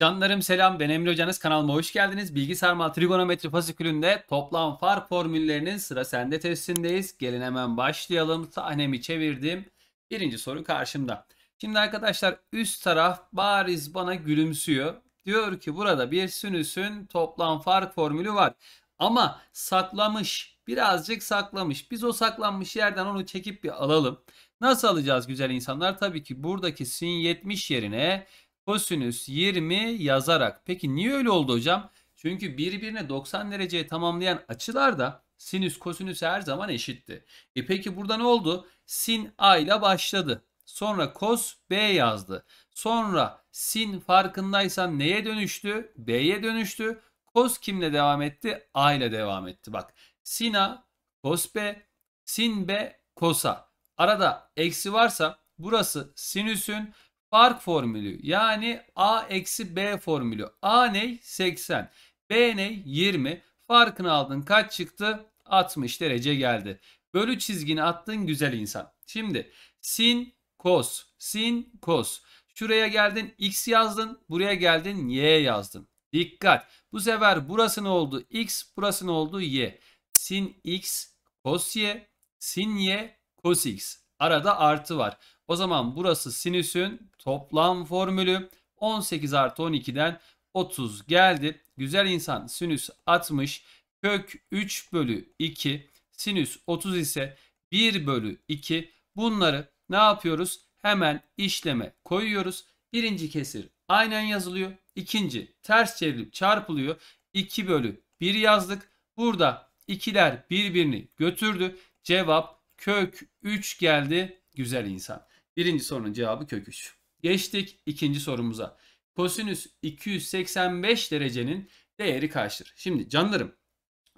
Canlarım selam ben Emre Hocanız kanalıma hoş geldiniz. Bilgi sarmal trigonometri fasikülünde toplam far formüllerinin sıra sende testindeyiz. Gelin hemen başlayalım. Sahnemi çevirdim. Birinci soru karşımda. Şimdi arkadaşlar üst taraf bariz bana gülümsüyor. Diyor ki burada bir sinüsün toplam far formülü var. Ama saklamış birazcık saklamış. Biz o saklanmış yerden onu çekip bir alalım. Nasıl alacağız güzel insanlar? Tabii ki buradaki sin 70 yerine kosinüs 20 yazarak. Peki niye öyle oldu hocam? Çünkü birbirine 90 dereceye tamamlayan açılarda sinüs kosinüs her zaman eşitti. E peki burada ne oldu? Sin a ile başladı. Sonra kos b yazdı. Sonra sin farkındaysan neye dönüştü? B'ye dönüştü. Kos kimle devam etti? A ile devam etti. Bak sin A, kos b, sin b, kos A arada eksi varsa burası sinüsün fark formülü yani a eksi b formülü. A ne? 80. B ne? 20. Farkını aldın kaç çıktı? 60 derece geldi. Bölü çizgini attın güzel insan. Şimdi sin kos sin kos. Şuraya geldin x yazdın. Buraya geldin y yazdın. Dikkat. Bu sefer burası ne oldu? x burası ne oldu? y. Sin x kos y. Sin y cos x. Arada artı var. O zaman burası sinüsün toplam formülü 18 artı 12'den 30 geldi. Güzel insan sinüs 60 kök 3 bölü 2 sinüs 30 ise 1 bölü 2 bunları ne yapıyoruz? Hemen işleme koyuyoruz. Birinci kesir aynen yazılıyor. İkinci ters çevrilip çarpılıyor. 2 bölü 1 yazdık. Burada ikiler birbirini götürdü. Cevap Kök 3 geldi. Güzel insan. Birinci sorunun cevabı kök 3. Geçtik ikinci sorumuza. Kosinüs 285 derecenin değeri kaçtır? Şimdi canlarım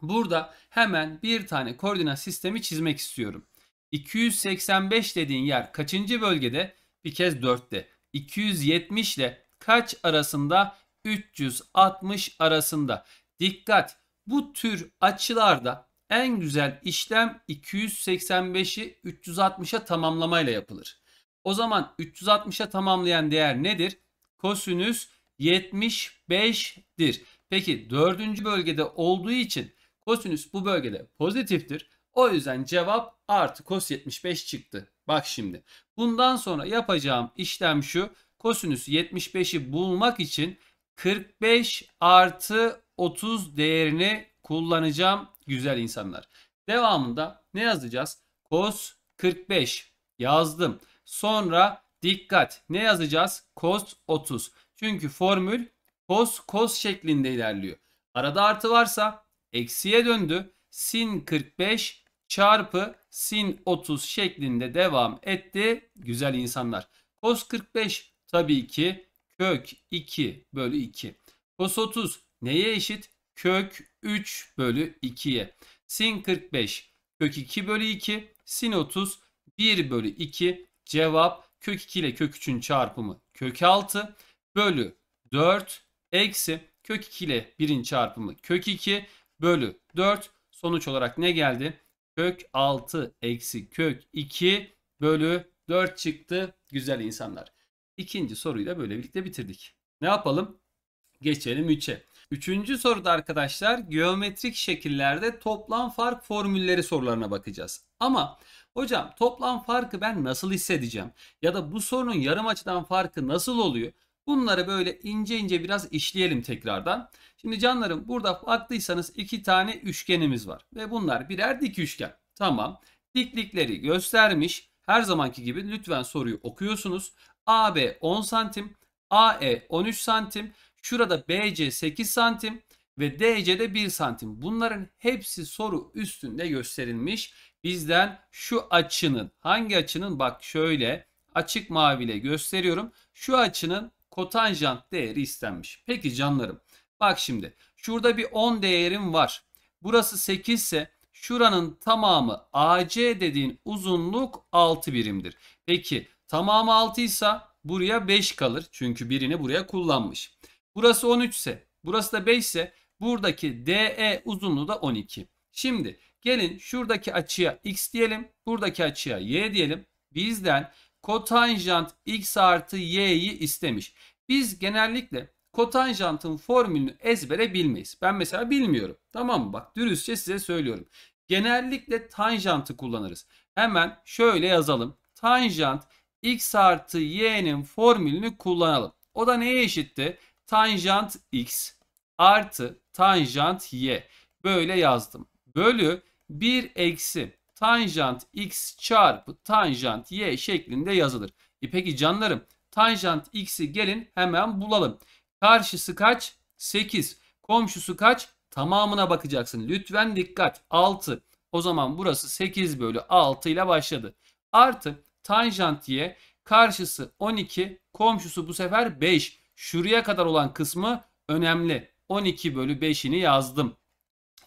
burada hemen bir tane koordinat sistemi çizmek istiyorum. 285 dediğin yer kaçıncı bölgede? Bir kez 4'te. 270 ile kaç arasında? 360 arasında. Dikkat! Bu tür açılarda en güzel işlem 285'i 360'a tamamlamayla yapılır. O zaman 360'a tamamlayan değer nedir? Kosinüs 75'dir. Peki dördüncü bölgede olduğu için kosinüs bu bölgede pozitiftir. O yüzden cevap artı kos 75 çıktı. Bak şimdi bundan sonra yapacağım işlem şu. Kosinüs 75'i bulmak için 45 artı 30 değerini kullanacağım güzel insanlar. Devamında ne yazacağız? Cos 45 yazdım. Sonra dikkat ne yazacağız? Cos 30. Çünkü formül cos cos şeklinde ilerliyor. Arada artı varsa eksiye döndü. Sin 45 çarpı sin 30 şeklinde devam etti güzel insanlar. Cos 45 tabii ki kök 2 bölü 2. Cos 30 neye eşit? kök 3 bölü 2'ye. Sin 45 kök 2 bölü 2. Sin 30 1 bölü 2. Cevap kök 2 ile kök 3'ün çarpımı kök 6 bölü 4 eksi kök 2 ile 1'in çarpımı kök 2 bölü 4. Sonuç olarak ne geldi? Kök 6 eksi kök 2 bölü 4 çıktı. Güzel insanlar. İkinci soruyu da böyle birlikte bitirdik. Ne yapalım? Geçelim 3'e. Üçüncü soruda arkadaşlar geometrik şekillerde toplam fark formülleri sorularına bakacağız. Ama hocam toplam farkı ben nasıl hissedeceğim? Ya da bu sorunun yarım açıdan farkı nasıl oluyor? Bunları böyle ince ince biraz işleyelim tekrardan. Şimdi canlarım burada baktıysanız iki tane üçgenimiz var. Ve bunlar birer dik üçgen. Tamam. Diklikleri göstermiş. Her zamanki gibi lütfen soruyu okuyorsunuz. AB 10 santim. AE 13 santim Şurada BC 8 santim ve DC de 1 santim. Bunların hepsi soru üstünde gösterilmiş. Bizden şu açının hangi açının bak şöyle açık maviyle gösteriyorum. Şu açının kotanjant değeri istenmiş. Peki canlarım bak şimdi şurada bir 10 değerim var. Burası 8 ise şuranın tamamı AC dediğin uzunluk 6 birimdir. Peki tamamı 6 ise buraya 5 kalır. Çünkü birini buraya kullanmış. Burası 13 ise, burası da 5 ise buradaki DE uzunluğu da 12. Şimdi gelin şuradaki açıya x diyelim, buradaki açıya y diyelim. Bizden kotanjant x artı y'yi istemiş. Biz genellikle kotanjantın formülünü ezbere bilmeyiz. Ben mesela bilmiyorum. Tamam mı? Bak dürüstçe size söylüyorum. Genellikle tanjantı kullanırız. Hemen şöyle yazalım. Tanjant x artı y'nin formülünü kullanalım. O da neye eşitti? tanjant x artı tanjant y böyle yazdım. Bölü 1 eksi tanjant x çarpı tanjant y şeklinde yazılır. E peki canlarım tanjant x'i gelin hemen bulalım. Karşısı kaç? 8. Komşusu kaç? Tamamına bakacaksın. Lütfen dikkat. 6. O zaman burası 8 bölü 6 ile başladı. Artı tanjant y karşısı 12 komşusu bu sefer 5. Şuraya kadar olan kısmı önemli. 12 bölü 5'ini yazdım.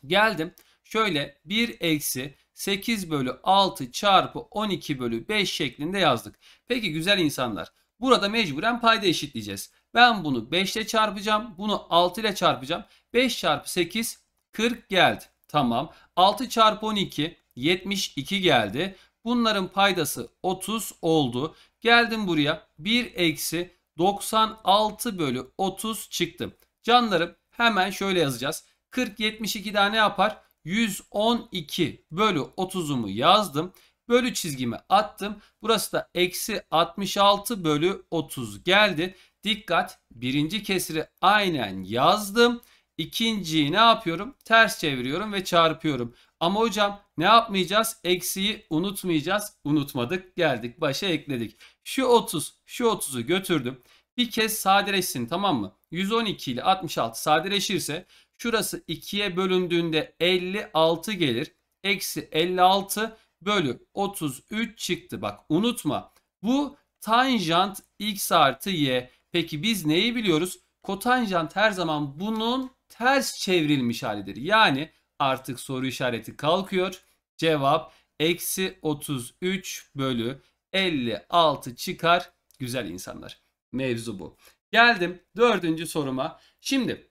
Geldim. Şöyle 1 eksi 8 bölü 6 çarpı 12 bölü 5 şeklinde yazdık. Peki güzel insanlar. Burada mecburen payda eşitleyeceğiz. Ben bunu 5 ile çarpacağım. Bunu 6 ile çarpacağım. 5 çarpı 8 40 geldi. Tamam. 6 çarpı 12 72 geldi. Bunların paydası 30 oldu. Geldim buraya 1 eksi 96 bölü 30 çıktı. Canlarım hemen şöyle yazacağız. 40 72 daha ne yapar? 112 bölü 30'umu yazdım. Bölü çizgimi attım. Burası da eksi 66 bölü 30 geldi. Dikkat birinci kesiri aynen yazdım. İkinciyi ne yapıyorum? Ters çeviriyorum ve çarpıyorum. Ama hocam ne yapmayacağız? Eksiyi unutmayacağız. Unutmadık. Geldik başa ekledik. Şu 30, şu 30'u götürdüm. Bir kez sadeleşsin tamam mı? 112 ile 66 sadeleşirse şurası 2'ye bölündüğünde 56 gelir. Eksi 56 bölü 33 çıktı. Bak unutma. Bu tanjant x artı y. Peki biz neyi biliyoruz? Kotanjant her zaman bunun ters çevrilmiş halidir. Yani artık soru işareti kalkıyor. Cevap eksi 33 bölü 56 çıkar. Güzel insanlar. Mevzu bu. Geldim dördüncü soruma. Şimdi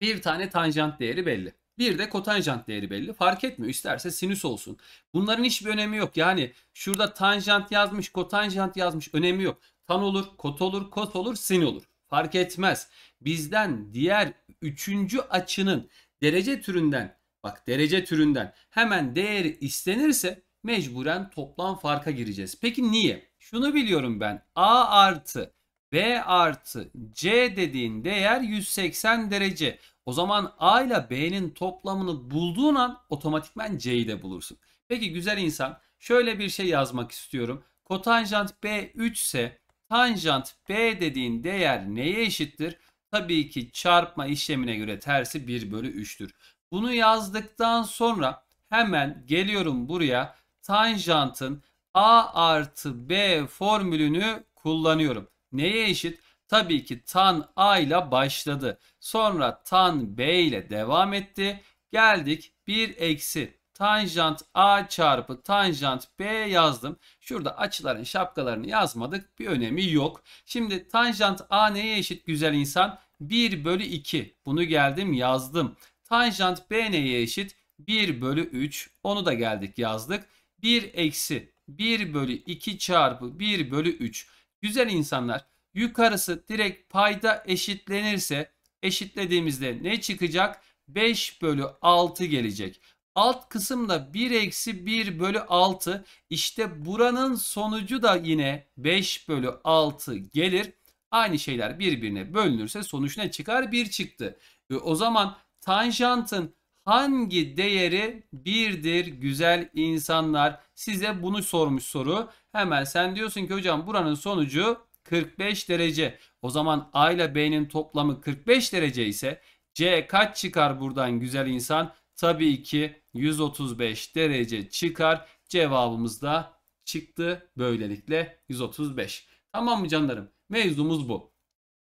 bir tane tanjant değeri belli. Bir de kotanjant değeri belli. Fark etmiyor. İsterse sinüs olsun. Bunların hiçbir önemi yok. Yani şurada tanjant yazmış, kotanjant yazmış. Önemi yok. Tan olur, kot olur, kot olur, sin olur. Fark etmez. Bizden diğer üçüncü açının derece türünden Bak derece türünden hemen değeri istenirse mecburen toplam farka gireceğiz. Peki niye? Şunu biliyorum ben. A artı B artı C dediğin değer 180 derece. O zaman A ile B'nin toplamını bulduğun an otomatikmen C'yi de bulursun. Peki güzel insan şöyle bir şey yazmak istiyorum. Kotanjant B 3 ise tanjant B dediğin değer neye eşittir? Tabii ki çarpma işlemine göre tersi 1 bölü 3'tür. Bunu yazdıktan sonra hemen geliyorum buraya tanjantın a artı b formülünü kullanıyorum. Neye eşit? Tabii ki tan a ile başladı. Sonra tan b ile devam etti. Geldik 1 eksi tanjant a çarpı tanjant b yazdım. Şurada açıların şapkalarını yazmadık. Bir önemi yok. Şimdi tanjant a neye eşit güzel insan? 1 bölü 2. Bunu geldim yazdım. Tanjant B eşit? 1 bölü 3. Onu da geldik yazdık. 1 eksi 1 bölü 2 çarpı 1 bölü 3. Güzel insanlar yukarısı direkt payda eşitlenirse eşitlediğimizde ne çıkacak? 5 bölü 6 gelecek. Alt kısımda 1 eksi 1 bölü 6 işte buranın sonucu da yine 5 bölü 6 gelir. Aynı şeyler birbirine bölünürse sonuç ne çıkar? 1 çıktı. E, o zaman Tanjantın hangi değeri birdir güzel insanlar? Size bunu sormuş soru. Hemen sen diyorsun ki hocam buranın sonucu 45 derece. O zaman A ile B'nin toplamı 45 derece ise C kaç çıkar buradan güzel insan? Tabii ki 135 derece çıkar. Cevabımız da çıktı. Böylelikle 135. Tamam mı canlarım? Mevzumuz bu.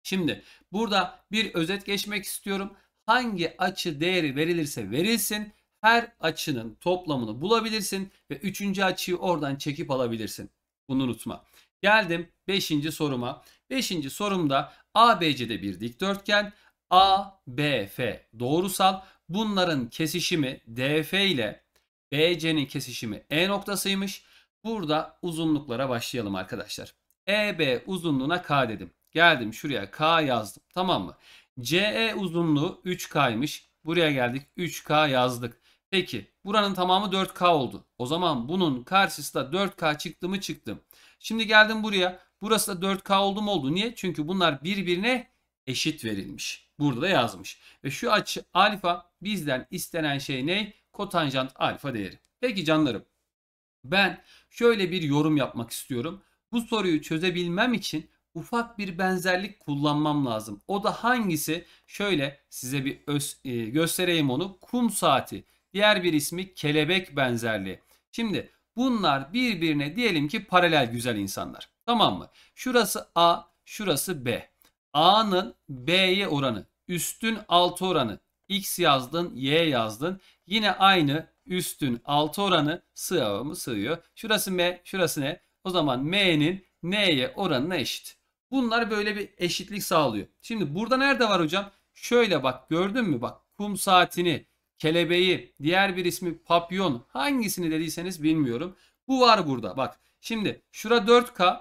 Şimdi burada bir özet geçmek istiyorum hangi açı değeri verilirse verilsin her açının toplamını bulabilirsin ve üçüncü açıyı oradan çekip alabilirsin. Bunu unutma. Geldim 5. soruma. 5. sorumda ABC'de bir dikdörtgen, ABF doğrusal. Bunların kesişimi DF ile BC'nin kesişimi E noktasıymış. Burada uzunluklara başlayalım arkadaşlar. EB uzunluğuna K dedim. Geldim şuraya K yazdım. Tamam mı? CE uzunluğu 3K'ymış. Buraya geldik 3K yazdık. Peki buranın tamamı 4K oldu. O zaman bunun karşısı da 4K çıktı mı çıktı. Şimdi geldim buraya. Burası da 4K oldu mu oldu. Niye? Çünkü bunlar birbirine eşit verilmiş. Burada da yazmış. Ve şu açı alfa bizden istenen şey ne? Kotanjant alfa değeri. Peki canlarım. Ben şöyle bir yorum yapmak istiyorum. Bu soruyu çözebilmem için ufak bir benzerlik kullanmam lazım. O da hangisi? Şöyle size bir öz, e, göstereyim onu. Kum saati. Diğer bir ismi kelebek benzerliği. Şimdi bunlar birbirine diyelim ki paralel güzel insanlar. Tamam mı? Şurası A, şurası B. A'nın B'ye oranı, üstün altı oranı. X yazdın, Y yazdın. Yine aynı üstün altı oranı sığıyor mu? Sığıyor. Şurası M, şurası ne? O zaman M'nin N'ye oranına eşit. Bunlar böyle bir eşitlik sağlıyor. Şimdi burada nerede var hocam? Şöyle bak gördün mü bak kum saatini, kelebeği, diğer bir ismi papyon hangisini dediyseniz bilmiyorum. Bu var burada bak. Şimdi şura 4K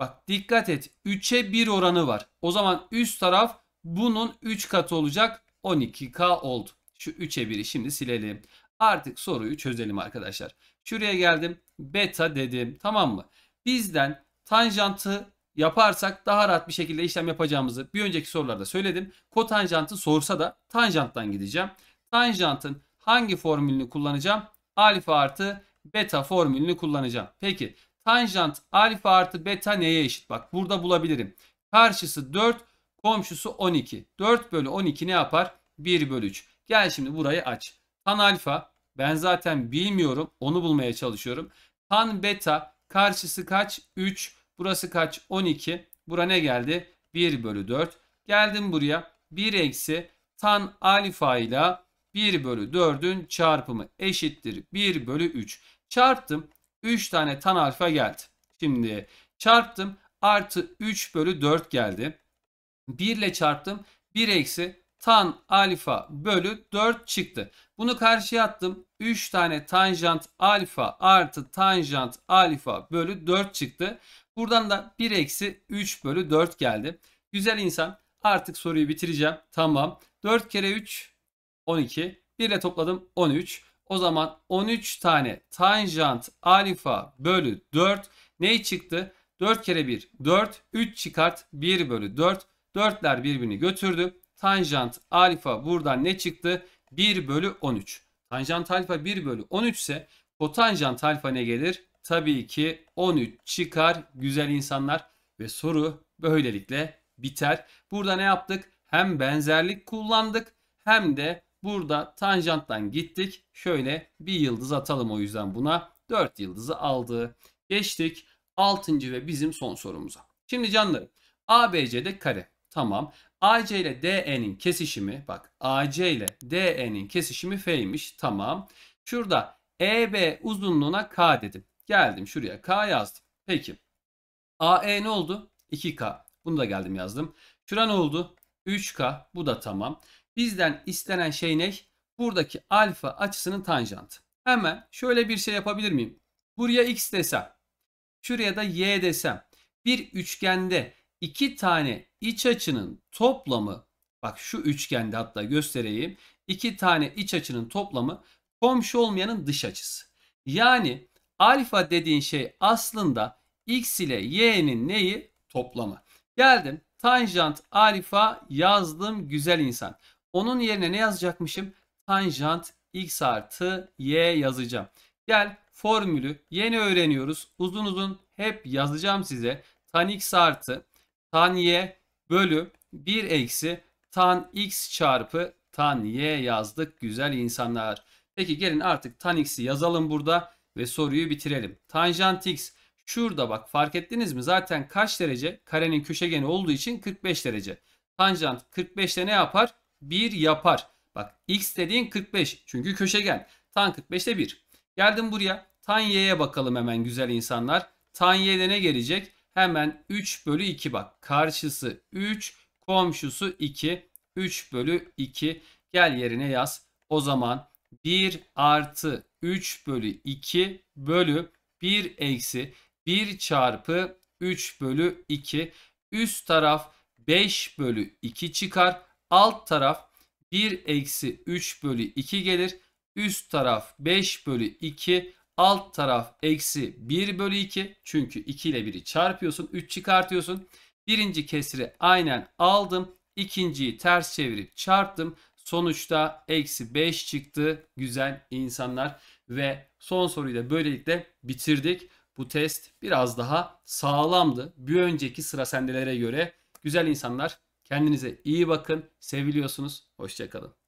bak dikkat et 3'e 1 oranı var. O zaman üst taraf bunun 3 katı olacak 12K oldu. Şu 3'e 1'i şimdi silelim. Artık soruyu çözelim arkadaşlar. Şuraya geldim beta dedim tamam mı? Bizden tanjantı yaparsak daha rahat bir şekilde işlem yapacağımızı bir önceki sorularda söyledim. Kotanjantı sorsa da tanjanttan gideceğim. Tanjantın hangi formülünü kullanacağım? Alfa artı beta formülünü kullanacağım. Peki tanjant alfa artı beta neye eşit? Bak burada bulabilirim. Karşısı 4, komşusu 12. 4 bölü 12 ne yapar? 1 bölü 3. Gel şimdi burayı aç. Tan alfa ben zaten bilmiyorum onu bulmaya çalışıyorum. Tan beta karşısı kaç? 3. Burası kaç? 12. Bura ne geldi? 1 bölü 4. Geldim buraya. 1 eksi tan alfa ile 1 bölü 4'ün çarpımı eşittir 1 bölü 3. Çarptım. 3 tane tan alfa geldi. Şimdi çarptım. Artı 3 bölü 4 geldi. 1 ile çarptım. 1 eksi tan alfa bölü 4 çıktı. Bunu karşıya attım. 3 tane tanjant alfa artı tanjant alfa bölü 4 çıktı. Buradan da 1 eksi 3 bölü 4 geldi. Güzel insan artık soruyu bitireceğim. Tamam. 4 kere 3 12. 1 ile topladım 13. O zaman 13 tane tanjant alfa bölü 4 ne çıktı? 4 kere 1 4. 3 çıkart 1 bölü 4. 4'ler birbirini götürdü. Tanjant alfa buradan ne çıktı? 1 bölü 13. Tanjant alfa 1 bölü 13 ise kotanjant alfa ne gelir? Tabii ki 13 çıkar güzel insanlar ve soru böylelikle biter. Burada ne yaptık? Hem benzerlik kullandık hem de burada tanjanttan gittik. Şöyle bir yıldız atalım o yüzden buna. 4 yıldızı aldı. Geçtik 6. ve bizim son sorumuza. Şimdi canlarım ABC'de kare. Tamam. AC ile DE'nin kesişimi bak AC ile DE'nin kesişimi F'ymiş. Tamam. Şurada EB uzunluğuna K dedim. Geldim şuraya K yazdım. Peki. AE ne oldu? 2K. Bunu da geldim yazdım. Şura ne oldu? 3K. Bu da tamam. Bizden istenen şey ne? Buradaki alfa açısının tanjantı. Hemen şöyle bir şey yapabilir miyim? Buraya x desem. Şuraya da y desem. Bir üçgende iki tane iç açının toplamı bak şu üçgende hatta göstereyim. İki tane iç açının toplamı komşu olmayanın dış açısı. Yani alfa dediğin şey aslında x ile y'nin neyi? Toplamı. Geldim tanjant alfa yazdım güzel insan. Onun yerine ne yazacakmışım? Tanjant x artı y yazacağım. Gel formülü yeni öğreniyoruz. Uzun uzun hep yazacağım size. Tan x artı tan y bölü 1 eksi tan x çarpı tan y yazdık güzel insanlar. Peki gelin artık tan x'i yazalım burada ve soruyu bitirelim. Tanjant x şurada bak fark ettiniz mi? Zaten kaç derece? Karenin köşegeni olduğu için 45 derece. Tanjant 45'te ne yapar? 1 yapar. Bak x dediğin 45 çünkü köşegen. Tan 45'te 1. Geldim buraya. Tan y'ye bakalım hemen güzel insanlar. Tan y'de ne gelecek? Hemen 3 bölü 2 bak. Karşısı 3, komşusu 2. 3 bölü 2. Gel yerine yaz. O zaman 1 artı 3 bölü 2 bölü 1 eksi 1 çarpı 3 bölü 2. Üst taraf 5 bölü 2 çıkar. Alt taraf 1 eksi 3 bölü 2 gelir. Üst taraf 5 bölü 2. Alt taraf eksi 1 bölü 2. Çünkü 2 ile 1'i çarpıyorsun. 3 çıkartıyorsun. Birinci kesri aynen aldım. İkinciyi ters çevirip çarptım. Sonuçta eksi 5 çıktı. Güzel insanlar. Ve son soruyu da böylelikle bitirdik. Bu test biraz daha sağlamdı. Bir önceki sıra sendelere göre. Güzel insanlar. Kendinize iyi bakın. Seviliyorsunuz. Hoşçakalın.